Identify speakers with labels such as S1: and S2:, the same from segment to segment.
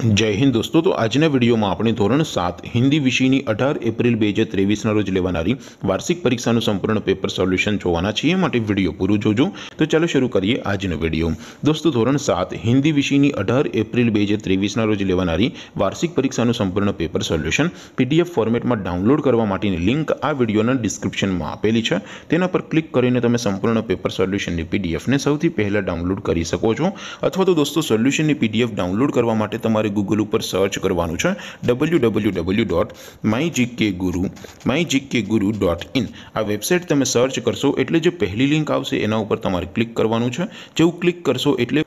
S1: જય હિન્દ દોસ્તો તો આજના વિડીયોમાં આપણે ધોરણ સાત હિન્દી વિષયની અઢાર એપ્રિલ બે હજાર ત્રેવીસના રોજ લેવાનારી વાર્ષિક પરીક્ષાનું સંપૂર્ણ પેપર સોલ્યુશન જોવાના છીએ માટે વિડીયો પૂરું જોજો તો ચાલો શરૂ કરીએ આજનો વિડીયો દોસ્તો ધોરણ સાત હિન્દી વિષયની અઢાર એપ્રિલ બે હજાર ત્રેવીસના રોજ લેવાનારી વાર્ષિક પરીક્ષાનું સંપૂર્ણ પેપર સોલ્યુશન પીડીએફ ફોર્મેટમાં ડાઉનલોડ કરવા માટેની લિંક આ વિડીયોના ડિસ્ક્રિપ્શનમાં આપેલી છે તેના પર ક્લિક કરીને તમે સંપૂર્ણ પેપર સોલ્યુશનની પીડીએફને સૌથી પહેલાં ડાઉનલોડ કરી શકો છો અથવા તો દોસ્તો સોલ્યુશનની પીડીએફ ડાઉનલોડ કરવા માટે તમારે તમારે ગૂગલ ઉપર સર્ચ કરવાનું છે W W W dot my GK guru my GK guru dot in આ વેબસાઇટ તમે સર્ચ કરશો એટલે જે પહેલી લિંક આવશે એના ઉપર તમારે ક્લિક કરવાનું છે જેવું ક્લિક કરશો એટલે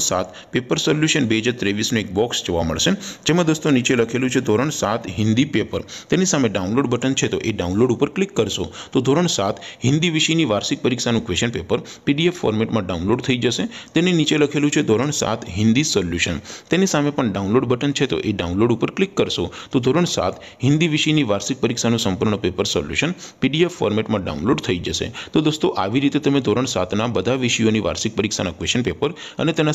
S1: ધોરણ સાત પેપર સોલ્યુશન બે હજાર ત્રેવીસનું એક બોક્સ જોવા મળશે જેમાં દોસ્તો નીચે લખેલું છે ધોરણ સાત હિન્દી પેપર તેની સામે ડાઉનલોડ બટન છે તો એ ડાઉનલોડ ઉપર ક્લિક કરશો તો ધોરણ સાત હિન્દી વિષયની વાર્ષિક પરીક્ષાનું ક્વેશ્ચન પેપર પીડીએફ ફોર્મેટમાં ડાઉનલોડ થઈ જશે તેની નીચે લખેલું છે ધોરણ સાત હિન્દી સોલ્યુશન તેની સામે પણ ડાઉનલોડ બટન છે તો એ ડાઉનલોડ ઉપર ક્લિક કરશો તો ધોરણ સાત હિન્દી વિષયની વાર્ષિક પરીક્ષાનું સંપૂર્ણ પેપર સોલ્યુશન પીડીએફ ફોર્મેટમાં ડાઉનલોડ થઈ જશે તો દોસ્તો આવી રીતે તમે ધોરણ સાતના બધા વિષયોની વાર્ષિક પરીક્ષાના ક્વેશ્ચન પેપર અને તેના